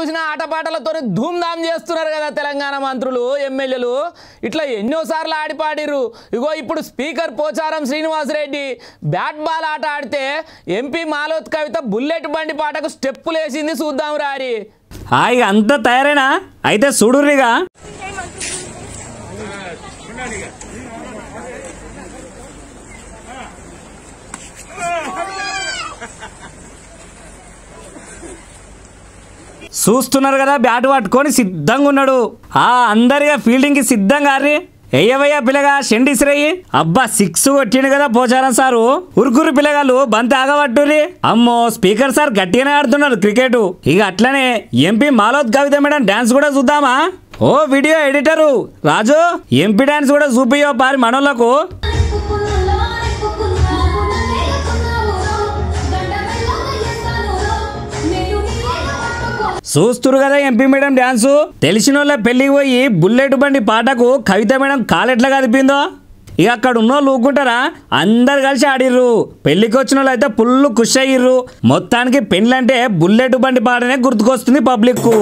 చూసిన ఆటపాటలతో ధూమ్ధామ్ చేస్తున్నారు కదా తెలంగాణ మంత్రులు ఎమ్మెల్యేలు ఇట్లా ఎన్నోసార్లు ఆడిపాడిరు ఇగో ఇప్పుడు speaker Pocharam Srinivasa Reddy bat ball ఆట ఆడితే ఎంపీ మాలోత్ కవిత బుల్లెట్ బండి పాటకు స్టెప్పులు వేసింది చూద్దాం రారి హాయిగా అంతా తయారైనా అయితే చూడుర్రిగా చూస్తున్నారు కదా బ్యాట్ పట్టుకొని సిద్ధంగా ఉన్నాడు ఆ అందరిగా ఫీల్డింగ్ కి సిద్ధంగా రీ ఎయ్యవయ్య పిల్లగా షెండిసిరయ్యి అబ్బా సిక్స్ కొట్టిండు కదా పోచారం సారు ఉరుకురు పిల్లగాలు బంతి ఆగబట్టురి అమ్మో స్పీకర్ సార్ గట్టిగానే ఆడుతున్నారు క్రికెట్ ఇక అట్లనే MP Maloth Kavitha madam dance కూడా చూద్దామా ఓ video editor Raju MP dance కూడా చూపియో పారి మనోళ్లకు చూస్తురు కదా ఎంపీ మేడం డాన్సు తెలిసిన వాళ్ళ పెళ్లికి పోయి బుల్లెట్ బండి పాటకు కవిత మేడం కాలెట్లా కదిపిందో ఇక అక్కడ ఉన్న వాళ్ళు ఊకుంటారా అందరు కలిసి ఆడిర్రు పెళ్లికి వచ్చిన వాళ్ళు అయితే ఫుల్ ఖుషి అయ్యిర్రు మొత్తానికి పెళ్ళంటే బుల్లెట్ బండి పాటనే గుర్తుకొస్తుంది పబ్లిక్కు